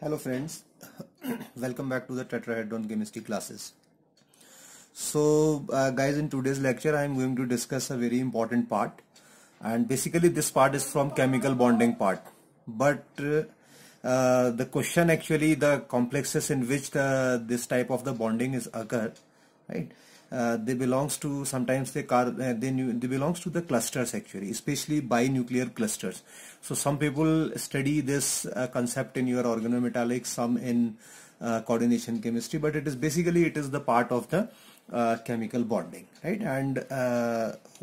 Hello friends, welcome back to the tetrahedron chemistry classes. So uh, guys in today's lecture I am going to discuss a very important part and basically this part is from chemical bonding part but uh, uh, the question actually the complexes in which the, uh, this type of the bonding is occur right uh, they belongs to sometimes they car uh, they they belongs to the clusters actually especially binuclear clusters so some people study this uh, concept in your organometallics some in uh, coordination chemistry but it is basically it is the part of the uh, chemical bonding right and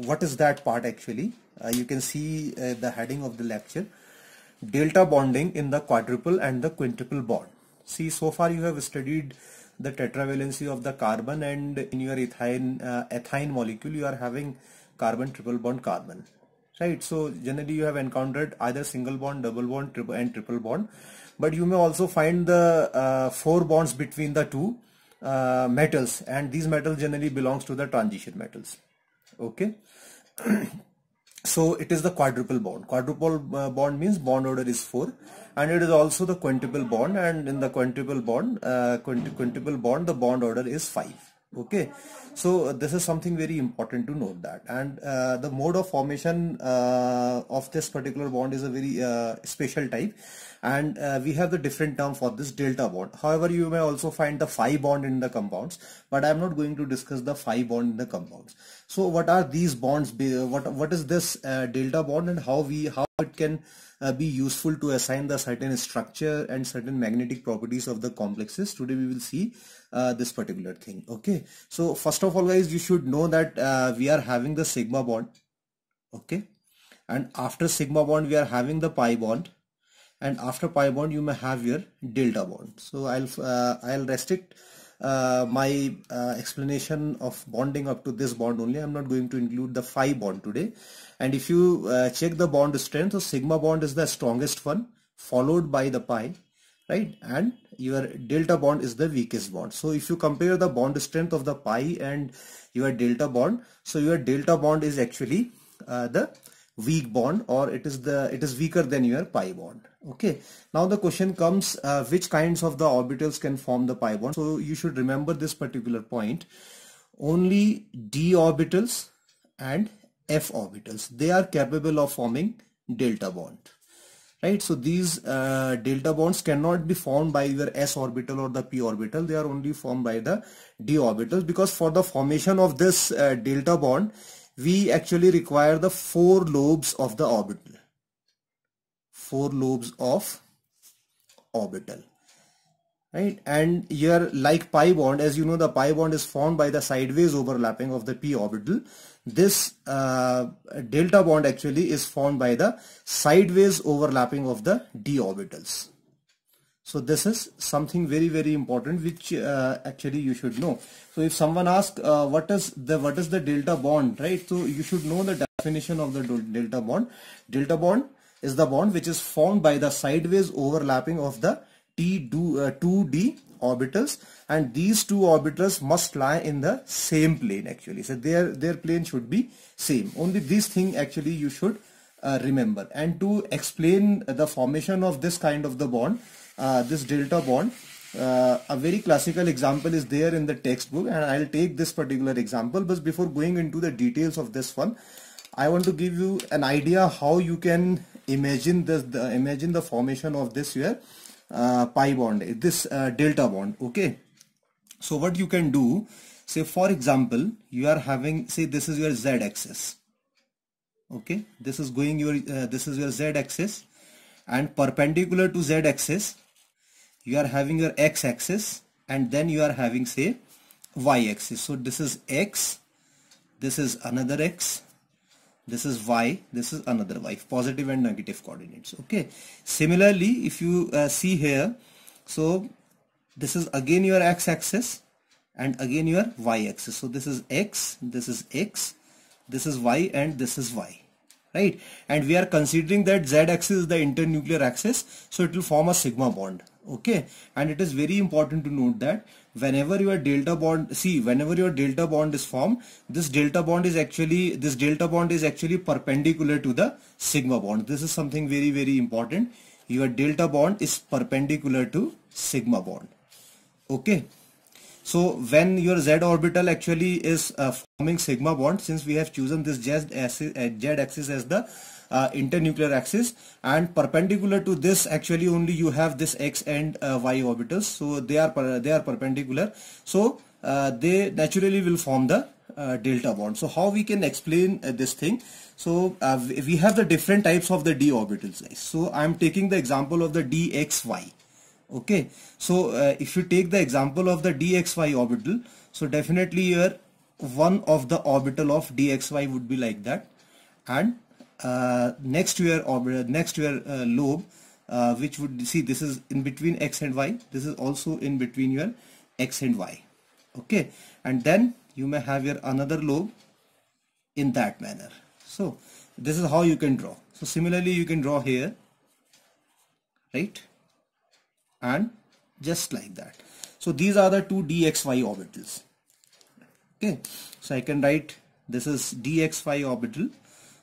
what is that part actually you can see the heading of the lecture delta bonding in the quadruple and the quintuple bond see so far you have studied the tetravalency of the carbon and in your ethine, uh, molecule you are having carbon triple bond carbon right so generally you have encountered either single bond double bond triple and triple bond but you may also find the uh, four bonds between the two uh, metals and these metals generally belongs to the transition metals okay So it is the quadruple bond. Quadruple uh, bond means bond order is 4 and it is also the quintuple bond and in the quintuple bond, uh, quintuple bond, the bond order is 5. Okay, so uh, this is something very important to note that and uh, the mode of formation uh, of this particular bond is a very uh, special type and uh, we have the different term for this delta bond however you may also find the phi bond in the compounds but i am not going to discuss the phi bond in the compounds so what are these bonds? Uh, what what is this uh, delta bond and how we how it can uh, be useful to assign the certain structure and certain magnetic properties of the complexes? Today we will see uh, this particular thing. Okay. So first of all, guys, you should know that uh, we are having the sigma bond. Okay. And after sigma bond, we are having the pi bond and after pi bond you may have your delta bond so i'll uh, i'll restrict uh, my uh, explanation of bonding up to this bond only. I'm not going to include the phi bond today. And if you uh, check the bond strength, so sigma bond is the strongest one followed by the pi, right? And your delta bond is the weakest bond. So if you compare the bond strength of the pi and your delta bond, so your delta bond is actually uh, the weak bond or it is the it is weaker than your pi bond okay now the question comes uh, which kinds of the orbitals can form the pi bond so you should remember this particular point only d orbitals and f orbitals they are capable of forming delta bond right so these uh, delta bonds cannot be formed by either s orbital or the p orbital they are only formed by the d orbitals because for the formation of this uh, delta bond we actually require the four lobes of the orbital four lobes of orbital right and here like pi bond as you know the pi bond is formed by the sideways overlapping of the p orbital this uh, delta bond actually is formed by the sideways overlapping of the d orbitals so this is something very very important which uh, actually you should know so if someone asks uh, what is the what is the delta bond right so you should know the definition of the delta bond delta bond is the bond which is formed by the sideways overlapping of the T2, 2D uh, orbitals and these two orbitals must lie in the same plane actually so their their plane should be same only this thing actually you should uh, remember and to explain the formation of this kind of the bond uh, this delta bond uh, a very classical example is there in the textbook and I'll take this particular example but before going into the details of this one I want to give you an idea how you can imagine this the, imagine the formation of this here uh, pi bond this uh, delta bond okay so what you can do say for example you are having say this is your z axis okay this is going your uh, this is your z axis and perpendicular to z axis you are having your x axis and then you are having say y axis so this is x this is another x this is y this is another y positive and negative coordinates okay similarly if you uh, see here so this is again your x-axis and again your y-axis so this is x this is x this is y and this is y right and we are considering that z-axis is the internuclear axis so it will form a sigma bond okay and it is very important to note that whenever your delta bond see whenever your delta bond is formed this delta bond is actually this delta bond is actually perpendicular to the sigma bond this is something very very important your delta bond is perpendicular to sigma bond okay so when your z orbital actually is uh, forming sigma bond since we have chosen this z axis, uh, z axis as the uh, internuclear axis and perpendicular to this actually only you have this x and uh, y orbitals so they are they are perpendicular so uh, they naturally will form the uh, delta bond. So how we can explain uh, this thing? So uh, we have the different types of the d orbitals. Guys. So I'm taking the example of the dxy. Okay. So uh, if you take the example of the dxy orbital, so definitely here one of the orbital of dxy would be like that, and uh, next to your uh, next to your uh, lobe, which would see this is in between x and y. This is also in between your x and y. Okay, and then you may have your another lobe in that manner. So this is how you can draw. So similarly, you can draw here, right? And just like that. So these are the two dxy orbitals. Okay, so I can write this is dxy orbital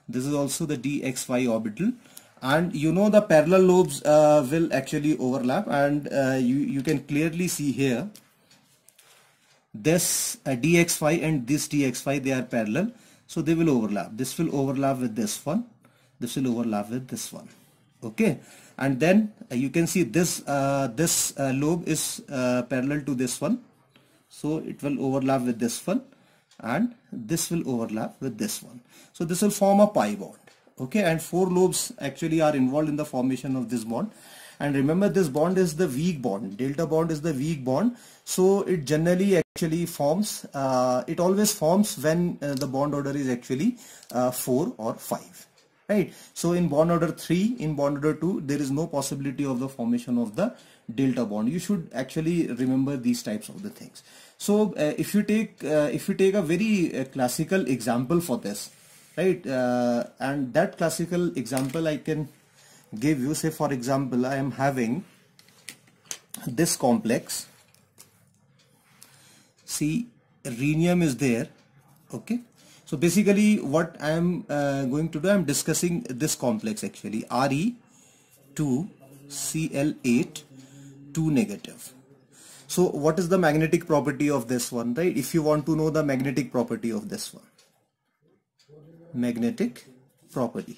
this is also the dxy orbital and you know the parallel lobes uh, will actually overlap and uh, you, you can clearly see here this uh, dxy and this dxy they are parallel so they will overlap this will overlap with this one this will overlap with this one okay and then uh, you can see this uh, this uh, lobe is parallel to this one so it will overlap with this one and this will overlap with this one. So this will form a pi bond. Okay, and four lobes actually are involved in the formation of this bond. And remember this bond is the weak bond. Delta bond is the weak bond. So it generally actually forms, uh, it always forms when uh, the bond order is actually uh, 4 or 5. Right. So in bond order 3, in bond order 2, there is no possibility of the formation of the delta bond. You should actually remember these types of the things. So uh, if you take uh, if you take a very uh, classical example for this, right? Uh, and that classical example I can give you. Say for example, I am having this complex. See, rhenium is there. Okay. So basically, what I am uh, going to do, I am discussing this complex actually. Re two Cl eight two negative so what is the magnetic property of this one, right? If you want to know the magnetic property of this one. Magnetic property.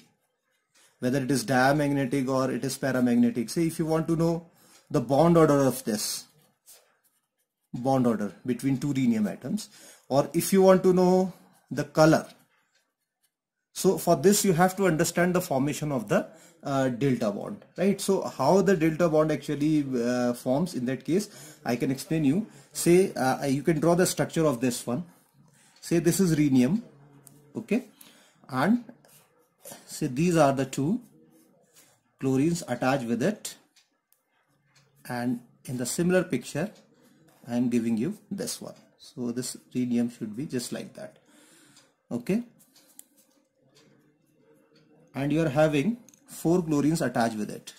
Whether it is diamagnetic or it is paramagnetic. Say if you want to know the bond order of this. Bond order between two rhenium atoms. Or if you want to know the color so for this you have to understand the formation of the uh, delta bond, right? So how the delta bond actually uh, forms in that case, I can explain you. Say uh, you can draw the structure of this one. Say this is rhenium, okay? And say these are the two chlorines attached with it. And in the similar picture, I am giving you this one. So this rhenium should be just like that, okay? and you are having four chlorines attached with it.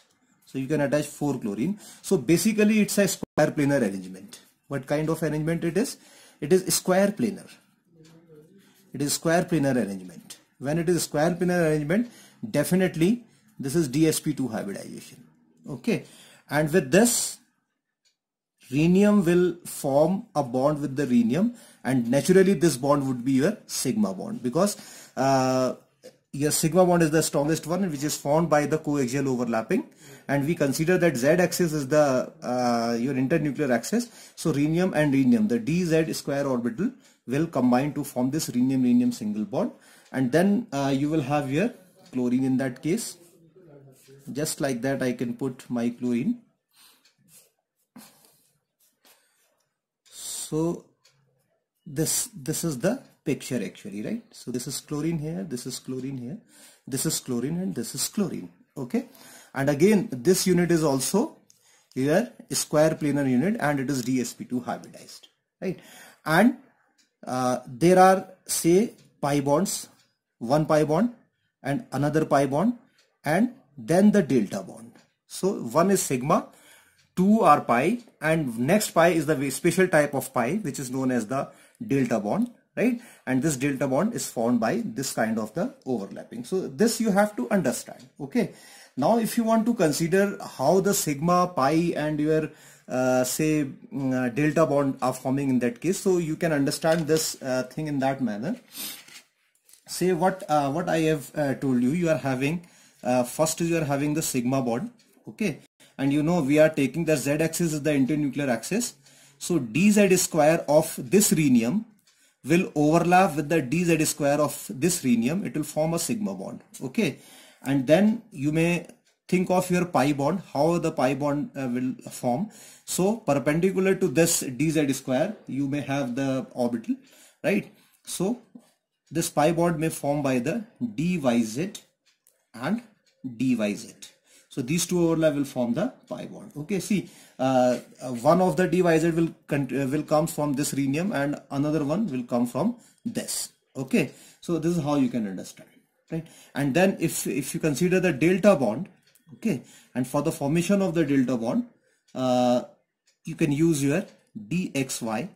So you can attach four chlorine. So basically it's a square planar arrangement. What kind of arrangement it is? It is square planar. It is square planar arrangement. When it is square planar arrangement, definitely this is DsP2 hybridization. Okay. And with this, rhenium will form a bond with the rhenium and naturally this bond would be your sigma bond because uh, yes sigma bond is the strongest one which is formed by the coaxial overlapping and we consider that z axis is the uh, your internuclear axis so rhenium and rhenium the dz square orbital will combine to form this rhenium rhenium single bond and then uh, you will have your chlorine in that case just like that I can put my chlorine so this this is the picture actually right so this is chlorine here this is chlorine here this is chlorine and this is chlorine okay and again this unit is also here square planar unit and it is DsP2 hybridized right and uh, there are say pi bonds one pi bond and another pi bond and then the delta bond so one is sigma two are pi and next pi is the special type of pi which is known as the delta bond right and this delta bond is formed by this kind of the overlapping so this you have to understand okay now if you want to consider how the sigma pi and your uh, say mm, uh, delta bond are forming in that case so you can understand this uh, thing in that manner say what uh, what i have uh, told you you are having uh, first you are having the sigma bond okay and you know we are taking the z axis is the internuclear axis so dz square of this rhenium will overlap with the dz square of this rhenium. It will form a sigma bond. Okay. And then you may think of your pi bond, how the pi bond uh, will form. So perpendicular to this dz square, you may have the orbital, right? So this pi bond may form by the dyz and dyz. So these two overlap will form the pi bond. Okay, see, uh, uh one of the divisor will uh, will comes from this rhenium and another one will come from this. Okay, so this is how you can understand, right? And then if if you consider the delta bond, okay, and for the formation of the delta bond, uh, you can use your dxy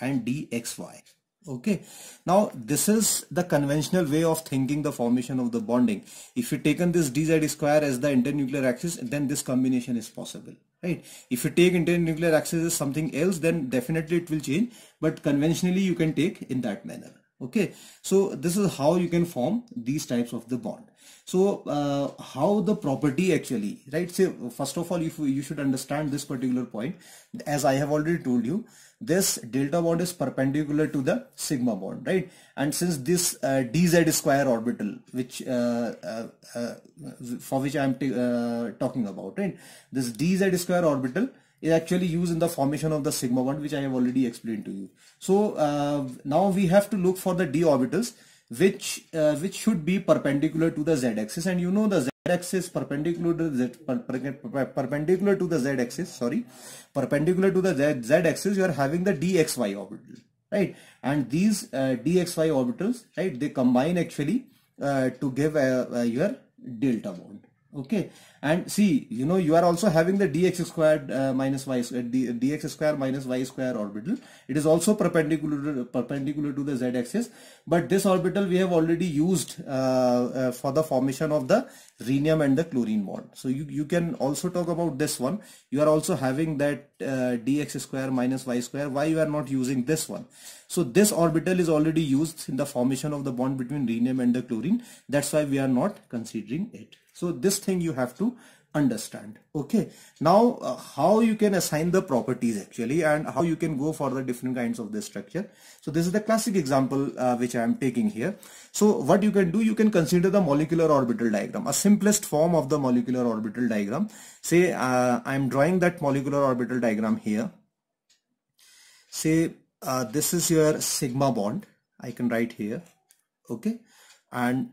and dxy okay now this is the conventional way of thinking the formation of the bonding if you taken this dz square as the internuclear axis then this combination is possible right if you take internuclear axis as something else then definitely it will change but conventionally you can take in that manner okay so this is how you can form these types of the bond so uh, how the property actually right so first of all if you should understand this particular point as i have already told you this delta bond is perpendicular to the sigma bond right and since this uh, dz square orbital which uh, uh, uh for which i am uh, talking about right this dz square orbital is actually used in the formation of the sigma bond which i have already explained to you so uh, now we have to look for the d orbitals which uh, which should be perpendicular to the z-axis and you know the z-axis perpendicular to the z, perpendicular to the z-axis sorry perpendicular to the z-axis you are having the dxy orbital right and these uh, dxy orbitals right they combine actually uh, to give your delta bond okay and see, you know, you are also having the dx squared uh, minus y squared, d, dx square minus y square orbital. It is also perpendicular to, perpendicular to the z axis. But this orbital we have already used uh, uh, for the formation of the rhenium and the chlorine bond. So you, you can also talk about this one. You are also having that uh, dx square minus y square. Why you are not using this one? So this orbital is already used in the formation of the bond between rhenium and the chlorine. That's why we are not considering it so this thing you have to understand okay now uh, how you can assign the properties actually and how you can go for the different kinds of this structure so this is the classic example uh, which i am taking here so what you can do you can consider the molecular orbital diagram a simplest form of the molecular orbital diagram say uh, i am drawing that molecular orbital diagram here say uh, this is your sigma bond i can write here okay and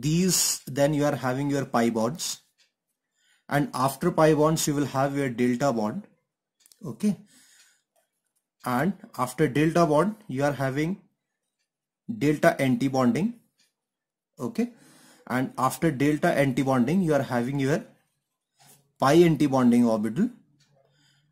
these then you are having your pi bonds and after pi bonds you will have your delta bond okay and after delta bond you are having delta anti bonding okay and after delta anti bonding you are having your pi anti bonding orbital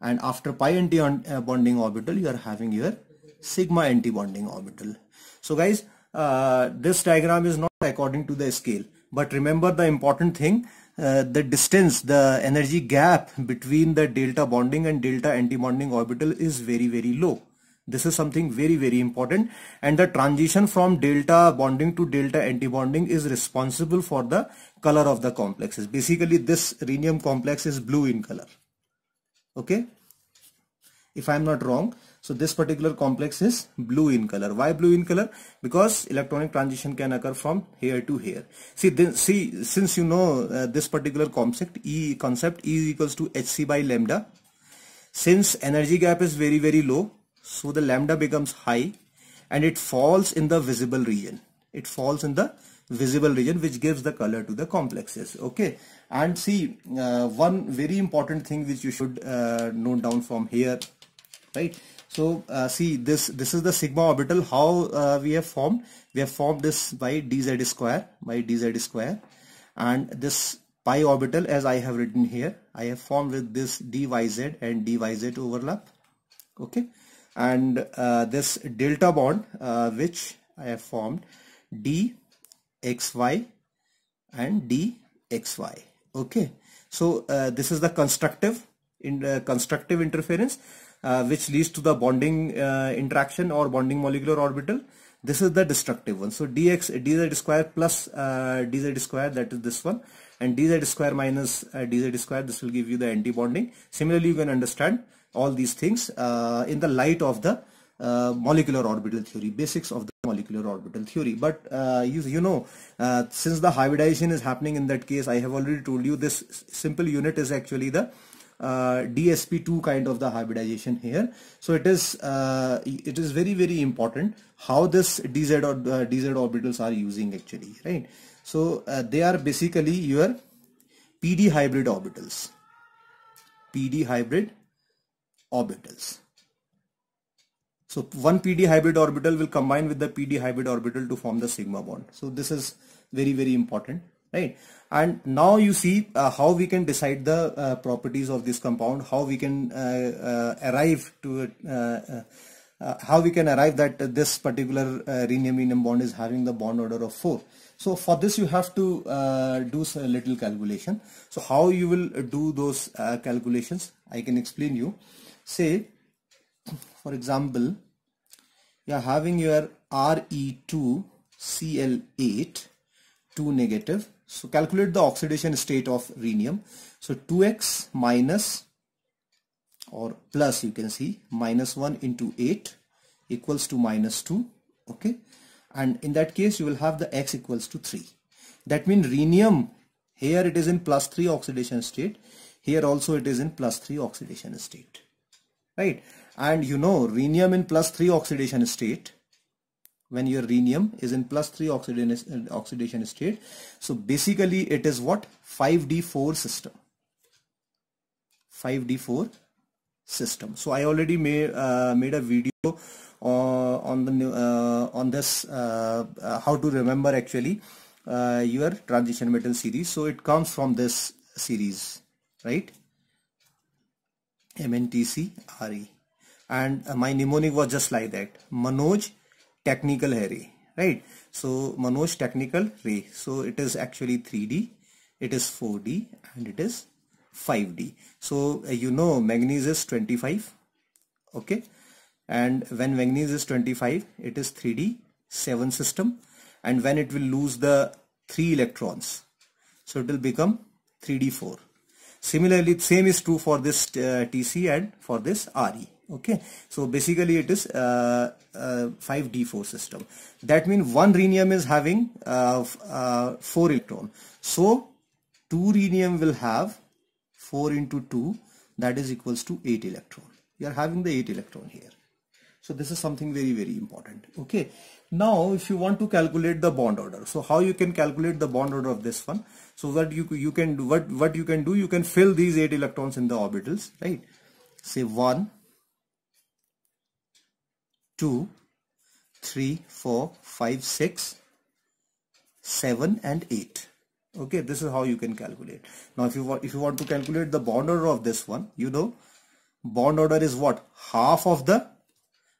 and after pi anti uh, bonding orbital you are having your sigma anti bonding orbital so guys uh, this diagram is not according to the scale but remember the important thing uh, the distance the energy gap between the delta bonding and delta antibonding orbital is very very low this is something very very important and the transition from delta bonding to delta antibonding is responsible for the color of the complexes basically this rhenium complex is blue in color okay if i'm not wrong so this particular complex is blue in color. Why blue in color? Because electronic transition can occur from here to here. See, then, see since you know uh, this particular concept E concept E equals to hc by lambda. Since energy gap is very very low, so the lambda becomes high, and it falls in the visible region. It falls in the visible region which gives the color to the complexes okay and see uh, one very important thing which you should uh, note down from here right so uh, see this this is the sigma orbital how uh, we have formed. We have formed this by dz square by dz square and this pi orbital as I have written here I have formed with this dyz and dyz overlap okay and uh, this delta bond uh, which I have formed dxy and dxy okay so uh, this is the constructive in uh, constructive interference uh, which leads to the bonding uh, interaction or bonding molecular orbital this is the destructive one so dx uh, dz square plus uh, dz square that is this one and dz square minus uh, dz square this will give you the anti bonding similarly you can understand all these things uh, in the light of the molecular orbital theory basics of the molecular orbital theory but uh, you, you know uh, since the hybridization is happening in that case I have already told you this simple unit is actually the uh, DSP2 kind of the hybridization here. So it is uh, it is very very important how this DZ or uh, DZ orbitals are using actually, right? So uh, they are basically your PD hybrid orbitals, PD hybrid orbitals. So one PD hybrid orbital will combine with the PD hybrid orbital to form the sigma bond. So this is very very important right and now you see uh, how we can decide the uh, properties of this compound how we can uh, uh arrive to uh, uh, how we can arrive that this particular rhenium-enium bond is having the bond order of 4 so for this you have to do a little calculation so how you will do those calculations I can explain you say for example you are having your Re2 Cl8 2 negative so calculate the oxidation state of rhenium. So 2x minus or plus you can see minus 1 into 8 equals to minus 2 okay and in that case you will have the x equals to 3 that means rhenium here it is in plus 3 oxidation state here also it is in plus 3 oxidation state right and you know rhenium in plus 3 oxidation state when your rhenium is in plus 3 oxidation state. So basically it is what? 5D4 system. 5D4 system. So I already made, uh, made a video uh, on the uh, on this uh, uh, how to remember actually uh, your transition metal series. So it comes from this series, right? MNTC RE and my mnemonic was just like that. Manoj technical array right so Manoj technical ray so it is actually 3D it is 4D and it is 5D so uh, you know manganese is 25 okay and when manganese is 25 it is 3D 7 system and when it will lose the 3 electrons so it will become 3D4 similarly same is true for this uh, TC and for this RE okay so basically it is uh, uh, 5d4 system that means one rhenium is having uh, uh, 4 electron so 2 rhenium will have 4 into 2 that is equals to 8 electron You are having the 8 electron here so this is something very very important okay now if you want to calculate the bond order so how you can calculate the bond order of this one so what you you can do what what you can do you can fill these 8 electrons in the orbitals right say 1 2, 3, 4, 5, 6, 7 and 8 okay this is how you can calculate now if you want if you want to calculate the bond order of this one you know bond order is what half of the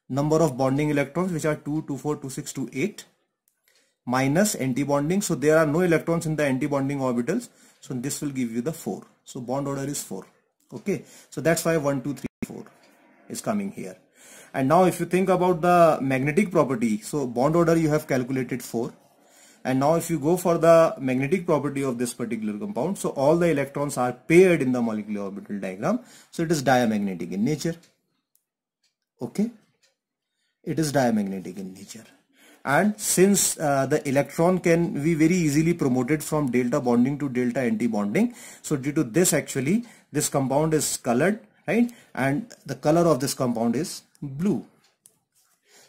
number of bonding electrons which are 2 2 4 2 6 2 8 minus antibonding so there are no electrons in the antibonding orbitals so this will give you the 4 so bond order is 4 okay so that's why 1 2 3 4 is coming here and now if you think about the magnetic property so bond order you have calculated 4 and now if you go for the magnetic property of this particular compound so all the electrons are paired in the molecular orbital diagram so it is diamagnetic in nature okay it is diamagnetic in nature and since uh, the electron can be very easily promoted from delta bonding to delta anti-bonding so due to this actually this compound is colored right and the color of this compound is blue.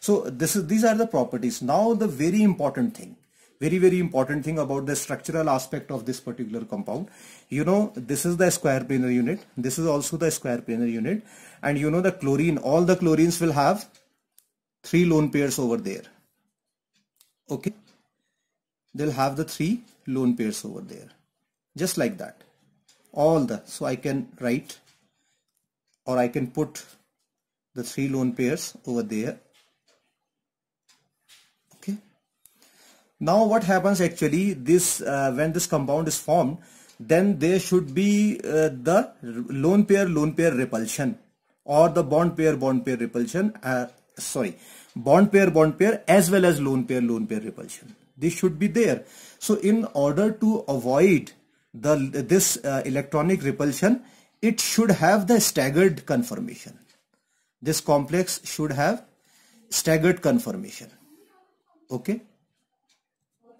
So this is, these are the properties. Now the very important thing, very, very important thing about the structural aspect of this particular compound. You know, this is the square planar unit. This is also the square planar unit. And you know the chlorine, all the chlorines will have three lone pairs over there. Okay. They'll have the three lone pairs over there. Just like that. All the, so I can write or I can put the three lone pairs over there okay now what happens actually this uh, when this compound is formed then there should be uh, the lone pair lone pair repulsion or the bond pair bond pair repulsion uh, sorry bond pair bond pair as well as lone pair lone pair repulsion this should be there so in order to avoid the this uh, electronic repulsion it should have the staggered conformation this complex should have staggered conformation okay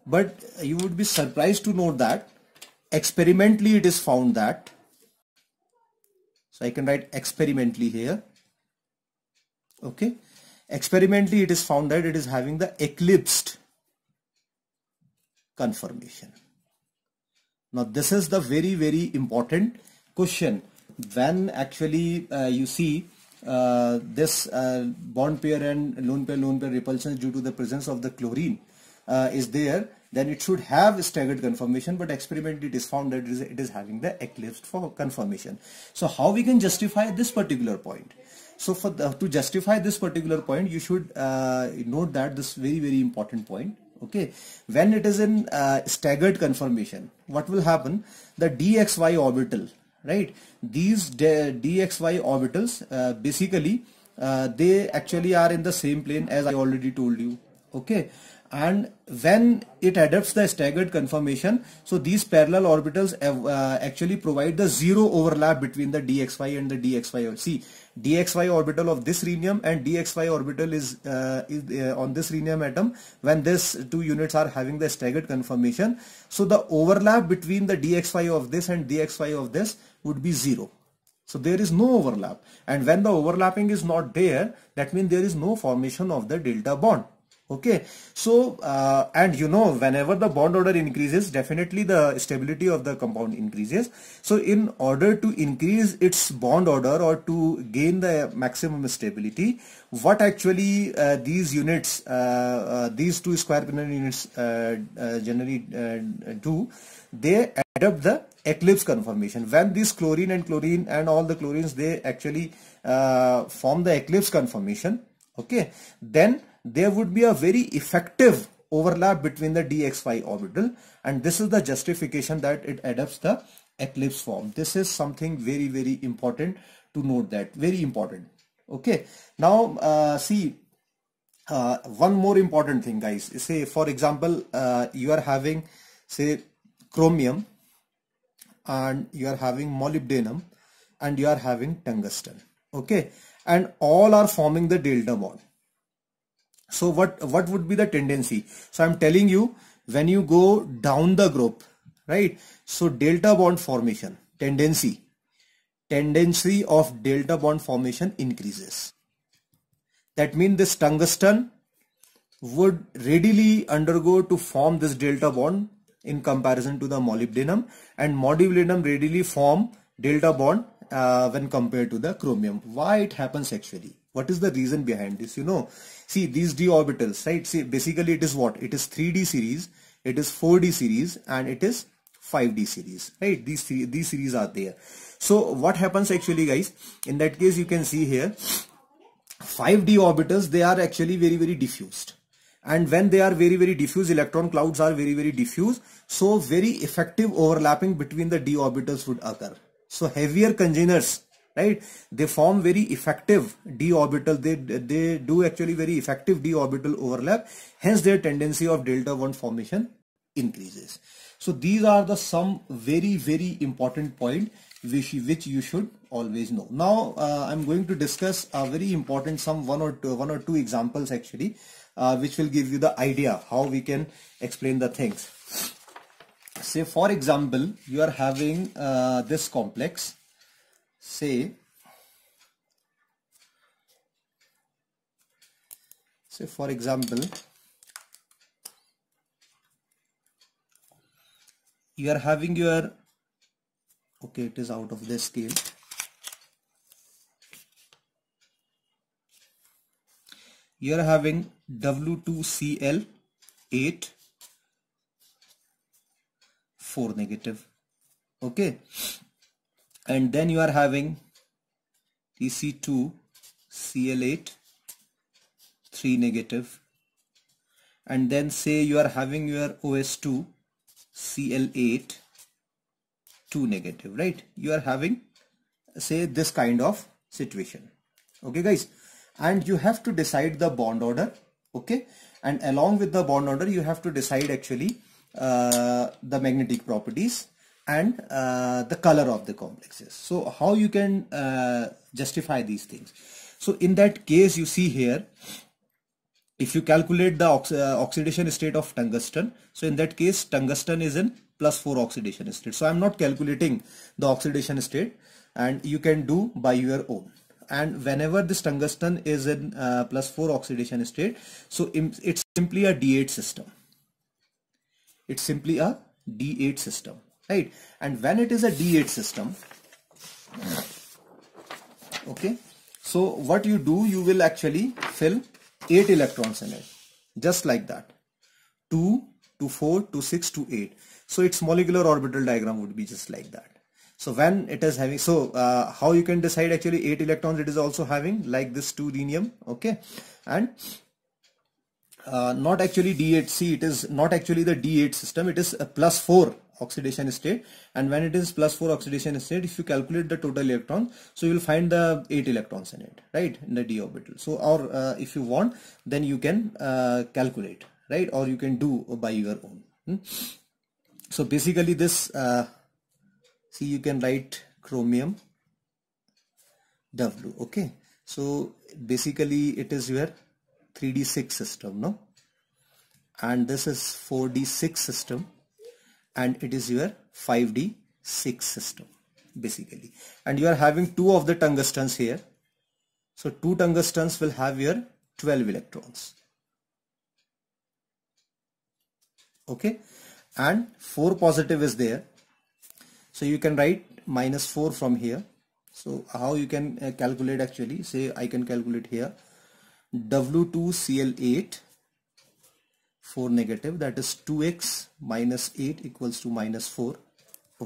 but you would be surprised to know that experimentally it is found that so I can write experimentally here okay experimentally it is found that it is having the eclipsed conformation now this is the very very important question when actually uh, you see uh, this uh, bond pair and lone pair lone pair repulsion due to the presence of the chlorine uh, is there then it should have staggered conformation but experimentally it is found that it is, it is having the eclipsed for conformation so how we can justify this particular point so for the, to justify this particular point you should uh, note that this very very important point okay when it is in uh, staggered conformation what will happen the dxy orbital right these dxy orbitals uh, basically uh, they actually are in the same plane as I already told you okay and when it adopts the staggered conformation so these parallel orbitals uh, actually provide the zero overlap between the dxy and the dxy see dxy orbital of this rhenium and dxy orbital is, uh, is uh, on this rhenium atom when these two units are having the staggered conformation so the overlap between the dxy of this and dxy of this would be zero so there is no overlap and when the overlapping is not there that means there is no formation of the delta bond okay so uh, and you know whenever the bond order increases definitely the stability of the compound increases so in order to increase its bond order or to gain the maximum stability what actually uh, these units uh, uh these two square pinning units uh, uh, generally do they adopt the eclipse conformation when this chlorine and chlorine and all the chlorines they actually form the eclipse conformation okay then there would be a very effective overlap between the dxy orbital and this is the justification that it adopts the eclipse form. This is something very very important to note that very important. Okay now uh, see uh, one more important thing guys say for example uh, you are having say chromium and you are having molybdenum and you are having tungsten okay and all are forming the delta bond so what, what would be the tendency? So I'm telling you when you go down the group, right? So delta bond formation, tendency, tendency of delta bond formation increases. That means this tungsten would readily undergo to form this delta bond in comparison to the molybdenum and molybdenum readily form delta bond uh, when compared to the chromium. Why it happens actually? What is the reason behind this? You know, see these d orbitals right see basically it is what it is 3d series it is 4d series and it is 5d series right these three these series are there so what happens actually guys in that case you can see here 5d orbitals they are actually very very diffused and when they are very very diffuse electron clouds are very very diffuse so very effective overlapping between the d orbitals would occur so heavier congeners right they form very effective d orbital they they do actually very effective d orbital overlap hence their tendency of delta 1 formation increases so these are the some very very important point which which you should always know now uh, i'm going to discuss a very important some one or two one or two examples actually uh, which will give you the idea how we can explain the things say for example you are having uh, this complex say say for example you are having your okay it is out of this scale you are having W2Cl 8 4 negative okay and then you are having TC2 Cl8 3 negative and then say you are having your OS2 Cl8 2 negative right you are having say this kind of situation okay guys and you have to decide the bond order okay and along with the bond order you have to decide actually uh, the magnetic properties and uh, the color of the complexes. So how you can uh, justify these things. So in that case you see here if you calculate the ox uh, oxidation state of tungsten so in that case tungsten is in plus 4 oxidation state. So I'm not calculating the oxidation state and you can do by your own and whenever this tungsten is in uh, plus 4 oxidation state so it's simply a D8 system. It's simply a D8 system right and when it is a d8 system okay so what you do you will actually fill 8 electrons in it just like that 2 to 4 to 6 to 8 so its molecular orbital diagram would be just like that so when it is having so uh, how you can decide actually 8 electrons it is also having like this 2 rhenium okay and uh, not actually d8c it is not actually the d8 system it is a plus 4 oxidation state and when it is plus 4 oxidation state if you calculate the total electrons so you will find the 8 electrons in it right in the d orbital so or uh, if you want then you can uh, calculate right or you can do by your own hmm? so basically this uh, see you can write chromium w okay so basically it is your 3d6 system no and this is 4d6 system and it is your 5d6 system basically and you are having two of the tungstens here so two tungstens will have your 12 electrons okay and 4 positive is there so you can write minus 4 from here so how you can uh, calculate actually say I can calculate here W2Cl8 4 negative that is 2x minus 8 equals to minus 4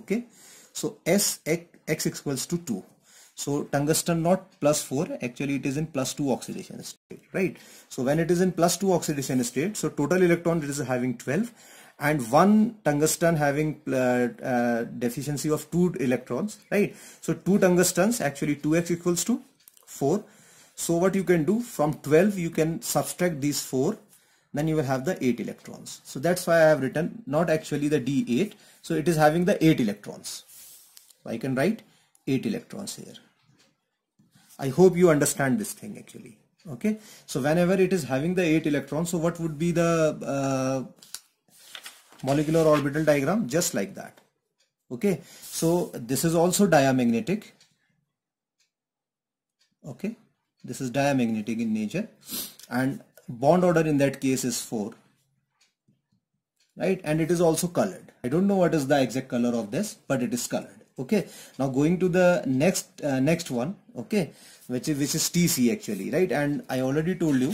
okay so s x, x equals to 2 so tungsten not plus 4 actually it is in plus 2 oxidation state right so when it is in plus 2 oxidation state so total electron it is having 12 and one tungsten having uh, uh, deficiency of two electrons right so two tungstens actually 2x equals to 4 so what you can do from 12 you can subtract these 4 then you will have the 8 electrons. So that's why I have written not actually the D8. So it is having the 8 electrons. So I can write 8 electrons here. I hope you understand this thing actually. Okay. So whenever it is having the 8 electrons, so what would be the uh, molecular orbital diagram? Just like that. Okay. So this is also diamagnetic. Okay. This is diamagnetic in nature and bond order in that case is 4 right and it is also colored I don't know what is the exact color of this but it is colored okay now going to the next uh, next one okay which is which is TC actually right and I already told you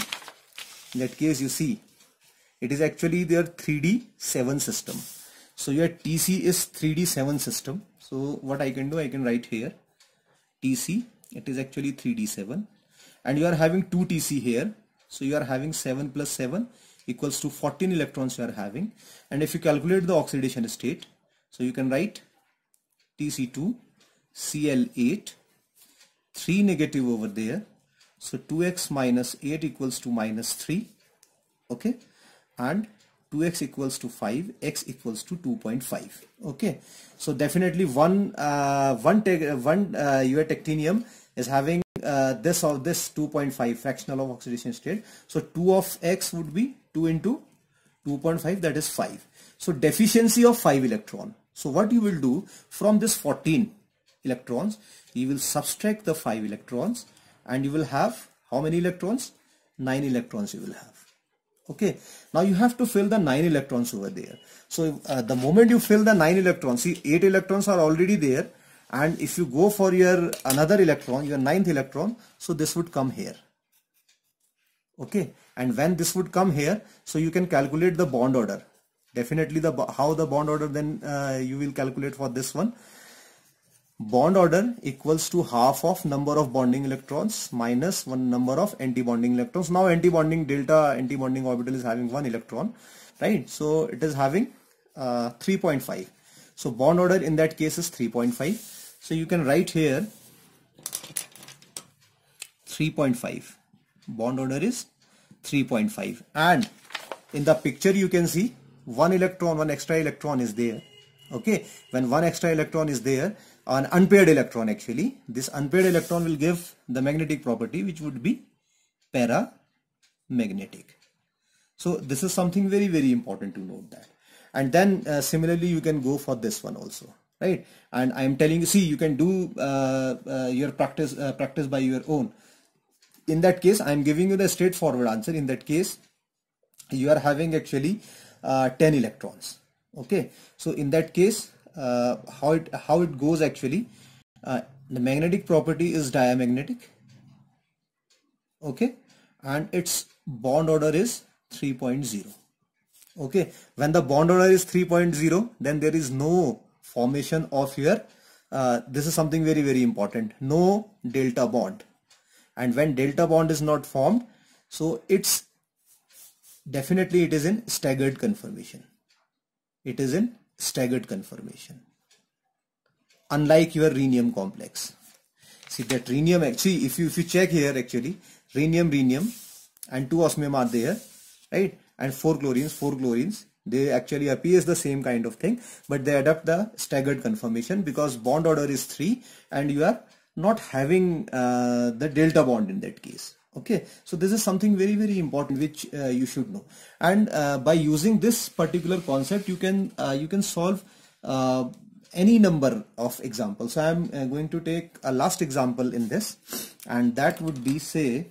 in that case you see it is actually their 3d7 system so your TC is 3d7 system so what I can do I can write here TC it is actually 3d7 and you are having 2 TC here so you are having 7 plus 7 equals to 14 electrons you are having. And if you calculate the oxidation state, so you can write Tc2 Cl8 3 negative over there. So 2x minus 8 equals to minus 3. Okay. And 2x equals to 5 x equals to 2.5 okay so definitely one uh, one one uh, ua tectinium is having uh, this or this 2.5 fractional of oxidation state. So 2 of x would be 2 into 2.5 that is 5. So deficiency of 5 electron. So what you will do from this 14 electrons, you will subtract the 5 electrons and you will have how many electrons? 9 electrons you will have. Okay, now you have to fill the 9 electrons over there. So uh, the moment you fill the 9 electrons, see 8 electrons are already there and if you go for your another electron your ninth electron so this would come here okay and when this would come here so you can calculate the bond order definitely the how the bond order then uh, you will calculate for this one bond order equals to half of number of bonding electrons minus one number of anti-bonding electrons now anti-bonding delta anti-bonding orbital is having one electron right so it is having uh, 3.5 so bond order in that case is 3.5 so you can write here 3.5 bond order is 3.5 and in the picture you can see one electron one extra electron is there okay when one extra electron is there an unpaired electron actually this unpaired electron will give the magnetic property which would be paramagnetic so this is something very very important to note that and then uh, similarly you can go for this one also right and i am telling you see you can do uh, uh, your practice uh, practice by your own in that case i am giving you the straightforward answer in that case you are having actually uh, 10 electrons okay so in that case uh, how it how it goes actually uh, the magnetic property is diamagnetic okay and its bond order is 3.0 okay when the bond order is 3.0 then there is no formation of your uh, this is something very very important no delta bond and when delta bond is not formed so it's definitely it is in staggered conformation it is in staggered conformation unlike your rhenium complex see that rhenium actually if you if you check here actually rhenium rhenium and two osmium are there right and four chlorines four chlorines they actually as the same kind of thing, but they adopt the staggered conformation because bond order is 3 and you are not having uh, the delta bond in that case okay so this is something very very important which uh, you should know and uh, by using this particular concept you can uh, you can solve uh, any number of examples so i'm uh, going to take a last example in this and that would be say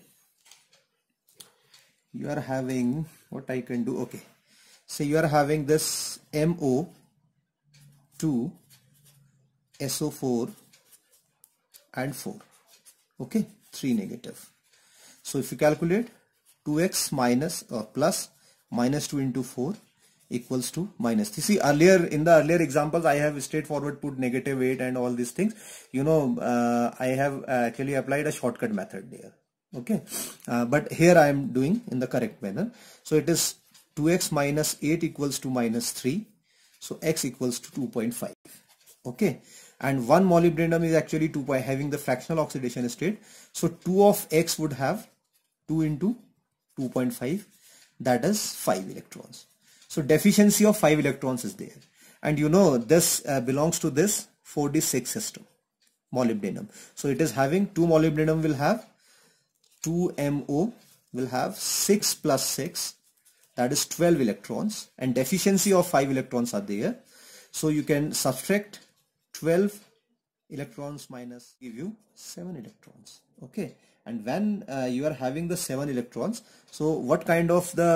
you are having what i can do okay so you are having this MO2 SO4 and 4 okay 3 negative so if you calculate 2x minus or uh, plus minus 2 into 4 equals to minus minus. You See earlier in the earlier examples I have straightforward put negative 8 and all these things. You know uh, I have actually applied a shortcut method there. Okay. Uh, but here I am doing in the correct manner. So it is 2x minus 8 equals to minus 3 so x equals to 2.5 okay and one molybdenum is actually 2 by having the fractional oxidation state so 2 of x would have 2 into 2.5 that is 5 electrons so deficiency of 5 electrons is there and you know this uh, belongs to this 4d6 system molybdenum so it is having 2 molybdenum will have 2 mo will have 6 plus 6 that is 12 electrons and deficiency of 5 electrons are there so you can subtract 12 electrons minus give you 7 electrons okay and when uh, you are having the 7 electrons so what kind of the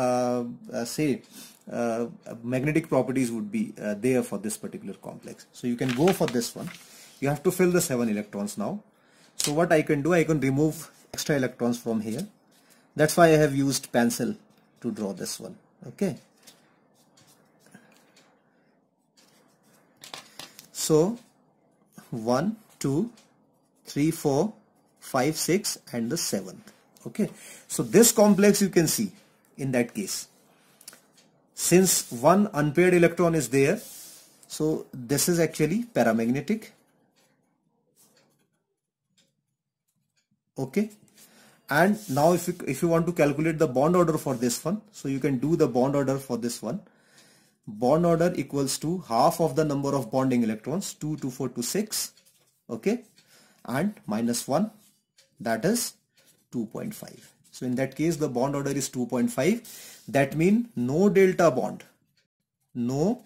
uh, uh, say uh, magnetic properties would be uh, there for this particular complex so you can go for this one you have to fill the 7 electrons now so what I can do I can remove extra electrons from here that's why I have used pencil to draw this one okay so 1 2 3 4 5 6 and the 7th okay so this complex you can see in that case since one unpaired electron is there so this is actually paramagnetic okay and now if you, if you want to calculate the bond order for this one so you can do the bond order for this one bond order equals to half of the number of bonding electrons 2 to 4 to 6 okay and minus 1 that is 2.5 so in that case the bond order is 2.5 that means no delta bond no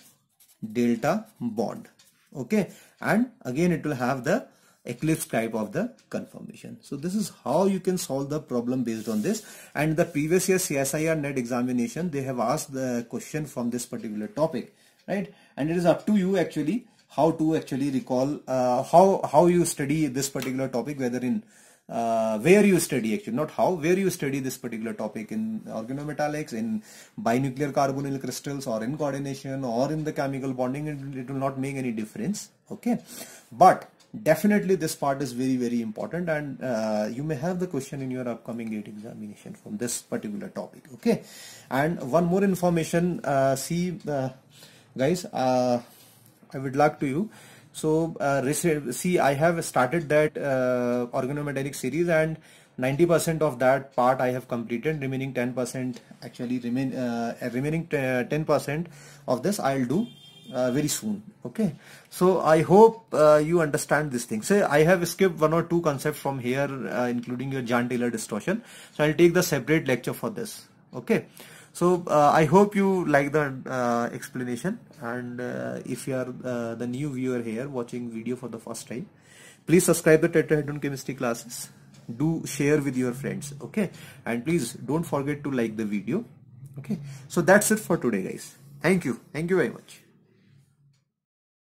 delta bond okay and again it will have the eclipse type of the conformation. So this is how you can solve the problem based on this. And the previous year CSIR NET examination, they have asked the question from this particular topic, right? And it is up to you actually how to actually recall uh, how how you study this particular topic, whether in uh, where you study actually not how where you study this particular topic in organometallics in binuclear carbonyl crystals or in coordination or in the chemical bonding it, it will not make any difference okay but definitely this part is very very important and uh, you may have the question in your upcoming gate examination from this particular topic okay and one more information uh, see uh, guys uh, I would like to you so uh, see I have started that uh, organometallic series and 90% of that part I have completed remaining 10% actually remain remaining 10% of this I'll do uh, very soon okay so i hope uh, you understand this thing say i have skipped one or two concepts from here uh, including your John taylor distortion so i'll take the separate lecture for this okay so uh, i hope you like the uh, explanation and uh, if you are the new viewer here watching video for the first time please subscribe the tetrahedron chemistry classes do share with your friends okay and please don't forget to like the video okay so that's it for today guys thank you thank you very much